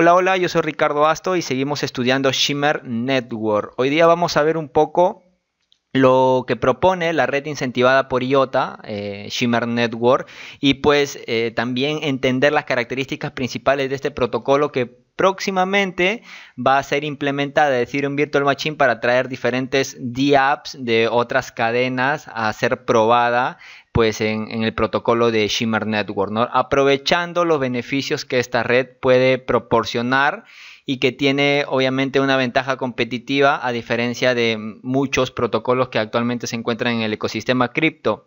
Hola, hola, yo soy Ricardo Asto y seguimos estudiando Shimmer Network. Hoy día vamos a ver un poco lo que propone la red incentivada por IOTA, eh, Shimmer Network, y pues eh, también entender las características principales de este protocolo que próximamente va a ser implementada decir, es un Virtual Machine para traer diferentes DApps de otras cadenas a ser probada pues en, el protocolo de Shimmer Network, aprovechando los beneficios que esta red puede proporcionar y que tiene obviamente una ventaja competitiva a diferencia de muchos protocolos que actualmente se encuentran en el ecosistema cripto.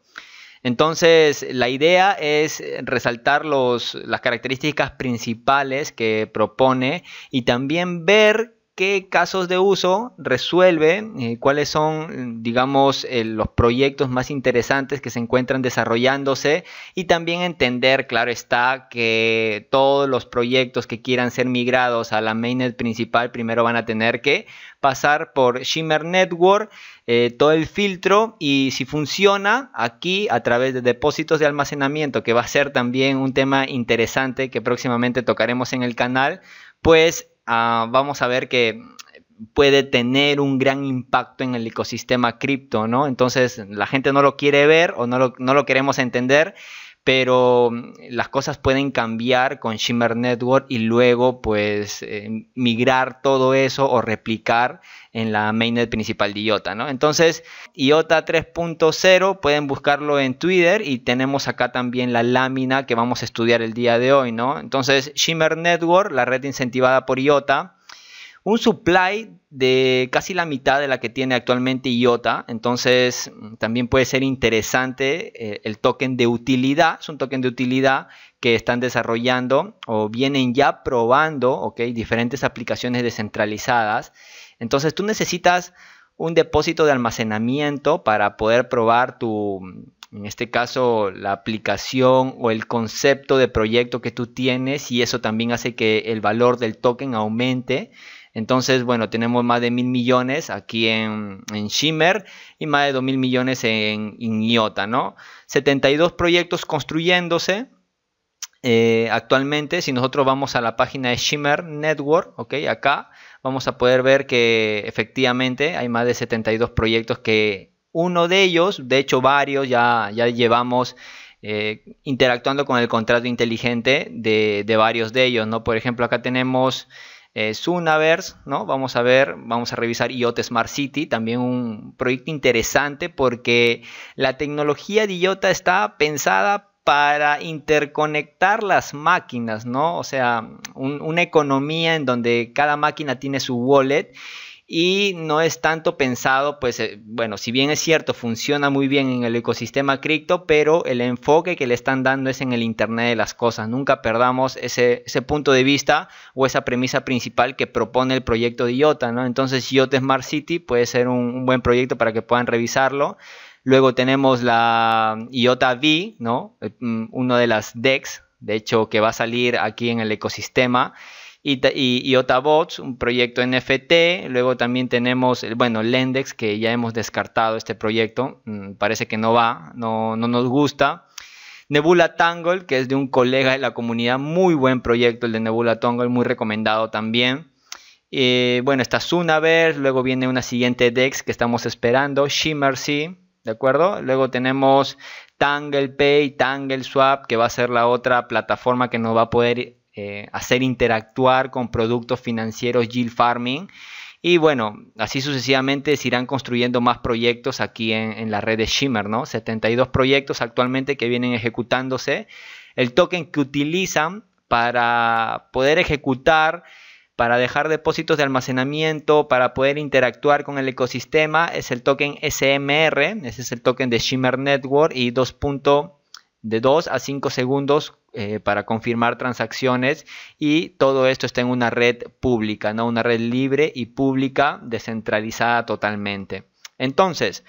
Entonces, la idea es resaltar los, las características principales que propone y también ver qué casos de uso resuelve, eh, cuáles son, digamos, eh, los proyectos más interesantes que se encuentran desarrollándose y también entender, claro está, que todos los proyectos que quieran ser migrados a la mainnet principal primero van a tener que pasar por Shimmer Network, eh, todo el filtro y si funciona aquí a través de depósitos de almacenamiento, que va a ser también un tema interesante que próximamente tocaremos en el canal, pues Ah, vamos a ver que puede tener un gran impacto en el ecosistema cripto, ¿no? Entonces la gente no lo quiere ver o no lo, no lo queremos entender, pero mm, las cosas pueden cambiar con Shimmer Network y luego pues eh, migrar todo eso o replicar en la mainnet principal de IOTA, ¿no? Entonces, IOTA 3.0 pueden buscarlo en Twitter y tenemos acá también la lámina que vamos a estudiar el día de hoy, ¿no? Entonces, Shimmer Network, la red incentivada por IOTA, un supply de casi la mitad de la que tiene actualmente IOTA. Entonces mm, también puede ser interesante eh, el token de utilidad. Es un token de utilidad que están desarrollando o vienen ya probando diferentes aplicaciones descentralizadas. Entonces tú necesitas un depósito de almacenamiento para poder probar tu, mm, en este caso, la aplicación o el concepto de proyecto que tú tienes y eso también hace que el valor del token aumente entonces, bueno, tenemos más de mil millones aquí en, Shimmer y más de dos mil millones en, en IOTA, ¿no? 72 proyectos construyéndose. Eh, actualmente, si nosotros vamos a la página de Shimmer Network, ok, acá vamos a poder ver que efectivamente hay más de 72 proyectos que uno de ellos, de hecho varios, ya, ya llevamos eh, interactuando con el contrato inteligente de, de, varios de ellos, ¿no? Por ejemplo, acá tenemos eh, Sunaverse, ¿no? Vamos a ver, vamos a revisar IoT Smart City, también un proyecto interesante porque la tecnología de IoT está pensada para interconectar las máquinas, ¿no? O sea, una economía en donde cada máquina tiene su wallet y no es tanto pensado, pues eh, bueno, si bien es cierto, funciona muy bien en el ecosistema cripto, pero el enfoque que le están dando es en el Internet de las Cosas. Nunca perdamos ese, punto de vista o esa premisa principal que propone el proyecto de IOTA, ¿no? Entonces IOTA Smart City puede ser un, buen proyecto para que puedan revisarlo. Luego tenemos la IOTA V, ¿no? Eh, mm, Una de las DEX, de hecho, que va a salir aquí en el ecosistema y, Otabots, un proyecto NFT. Luego también tenemos, bueno, Lendex, que ya hemos descartado este proyecto. Mm, parece que no va, no, nos gusta. Nebula Tangle, que es de un colega de la comunidad, muy buen proyecto el de Nebula Tangle, muy recomendado también. Y eh, bueno, está Sunaverse, luego viene una siguiente DEX que estamos esperando, Shimmercy, ¿de acuerdo? Luego tenemos tangle swap que va a ser la otra plataforma que nos va a poder eh, hacer interactuar con productos financieros yield farming. Y bueno, así sucesivamente se irán construyendo más proyectos aquí en, la red de Shimmer, ¿no? 72 proyectos actualmente que vienen ejecutándose. El token que utilizan para poder ejecutar, para dejar depósitos de almacenamiento, para poder interactuar con el ecosistema, es el token SMR, ese es el token de Shimmer Network y 2 de 2 a 5 segundos eh, para confirmar transacciones y todo esto está en una red pública, ¿no? una red libre y pública descentralizada totalmente. Entonces,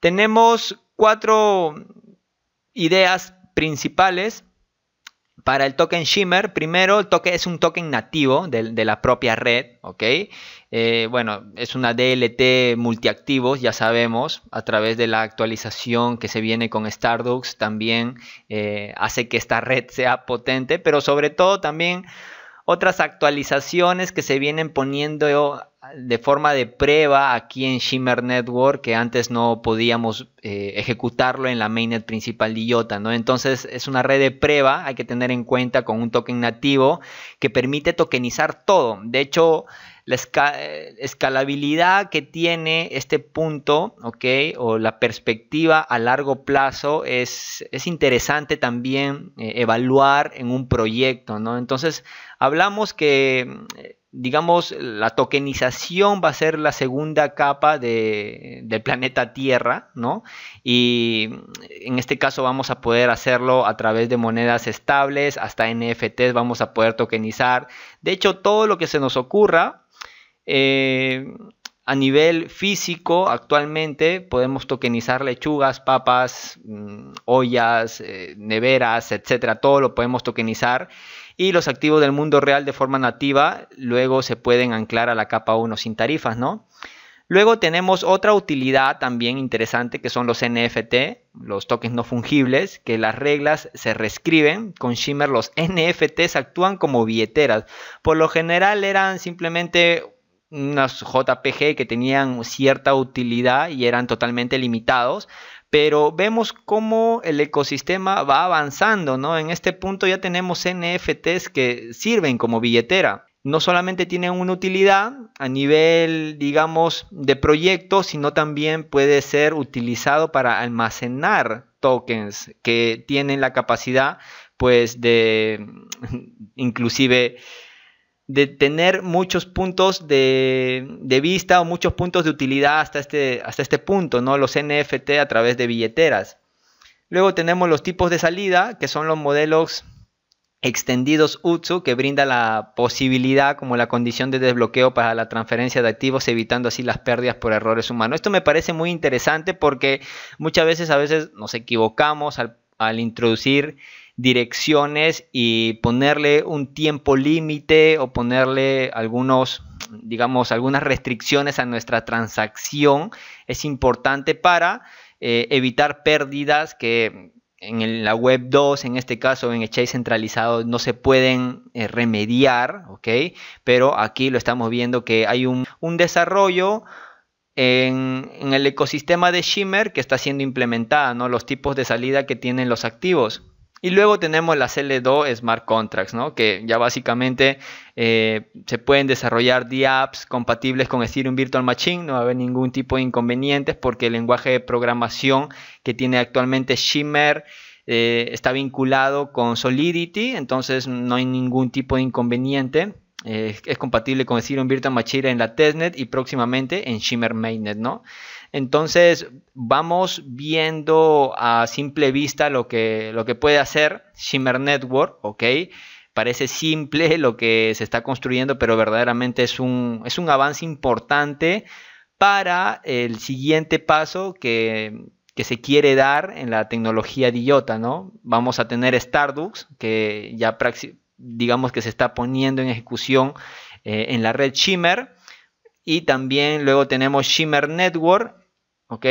tenemos cuatro ideas principales para el token Shimmer, primero el token es un token nativo de, la propia red, ¿ok? Eh, bueno, es una DLT multiactivos, ya sabemos, a través de la actualización que se viene con Stardust también eh, hace que esta red sea potente, pero sobre todo también otras actualizaciones que se vienen poniendo de forma de prueba aquí en Shimmer Network que antes no podíamos eh, ejecutarlo en la mainnet principal de IOTA, ¿no? Entonces es una red de prueba, hay que tener en cuenta con un token nativo que permite tokenizar todo. De hecho, la eh, escalabilidad que tiene este punto, ¿ok? O la perspectiva a largo plazo es, es interesante también eh, evaluar en un proyecto, ¿no? Entonces, hablamos que digamos, la tokenización va a ser la segunda capa de, del planeta Tierra, ¿no? Y en este caso vamos a poder hacerlo a través de monedas estables, hasta NFTs vamos a poder tokenizar. De hecho, todo lo que se nos ocurra, eh, a nivel físico, actualmente podemos tokenizar lechugas, papas, mm, ollas, eh, neveras, etcétera. Todo lo podemos tokenizar. Y los activos del mundo real de forma nativa luego se pueden anclar a la capa 1 sin tarifas, ¿no? Luego tenemos otra utilidad también interesante que son los NFT, los tokens no fungibles, que las reglas se reescriben. Con Shimmer los NFTs actúan como billeteras. Por lo general eran simplemente unas JPG que tenían cierta utilidad y eran totalmente limitados, pero vemos cómo el ecosistema va avanzando, ¿no? En este punto ya tenemos NFTs que sirven como billetera. No solamente tienen una utilidad a nivel, digamos, de proyecto, sino también puede ser utilizado para almacenar tokens que tienen la capacidad, pues, de inclusive de tener muchos puntos de, vista o muchos puntos de utilidad hasta este, hasta este punto, ¿no? Los NFT a través de billeteras. Luego tenemos los tipos de salida, que son los modelos extendidos UTSU, que brinda la posibilidad como la condición de desbloqueo para la transferencia de activos, evitando así las pérdidas por errores humanos. Esto me parece muy interesante porque muchas veces a veces nos equivocamos al, al introducir direcciones y ponerle un tiempo límite o ponerle algunos, digamos, algunas restricciones a nuestra transacción es importante para eh, evitar pérdidas que en la web 2, en este caso en Exchange centralizado, no se pueden eh, remediar, ¿ok? Pero aquí lo estamos viendo que hay un, un desarrollo en, en, el ecosistema de Shimmer que está siendo implementada, ¿no? Los tipos de salida que tienen los activos. Y luego tenemos las L2 Smart Contracts, ¿no? que ya básicamente eh, se pueden desarrollar DApps compatibles con Ethereum Virtual Machine, no va a haber ningún tipo de inconvenientes porque el lenguaje de programación que tiene actualmente Shimmer eh, está vinculado con Solidity, entonces no hay ningún tipo de inconveniente es compatible con Ethereum Virtual Machine en la testnet y próximamente en Shimmer Mainnet, ¿no? Entonces vamos viendo a simple vista lo que, lo que puede hacer Shimmer Network, ¿ok? Parece simple lo que se está construyendo, pero verdaderamente es un, es un avance importante para el siguiente paso que, se quiere dar en la tecnología de IOTA, ¿no? Vamos a tener Stardust, que ya digamos que se está poniendo en ejecución eh, en la red Shimmer. Y también luego tenemos Shimmer Network, ¿ok?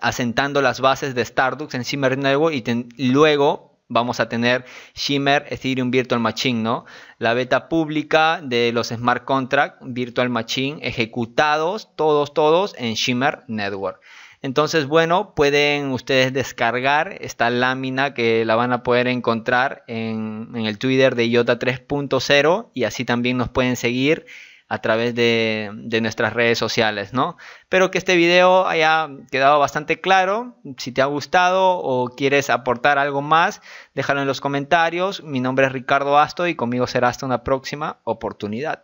asentando las bases de Stardust en Shimmer Network y, luego vamos a tener Shimmer Ethereum Virtual Machine, ¿no? La beta pública de los smart contract Virtual Machine ejecutados todos todos en Shimmer Network. Entonces, bueno, pueden ustedes descargar esta lámina que la van a poder encontrar en, el Twitter de IOTA 3.0 y así también nos pueden seguir a través de, nuestras redes sociales, ¿no? Espero que este video haya quedado bastante claro. Si te ha gustado o quieres aportar algo más, déjalo en los comentarios. Mi nombre es Ricardo Asto y conmigo será hasta una próxima oportunidad.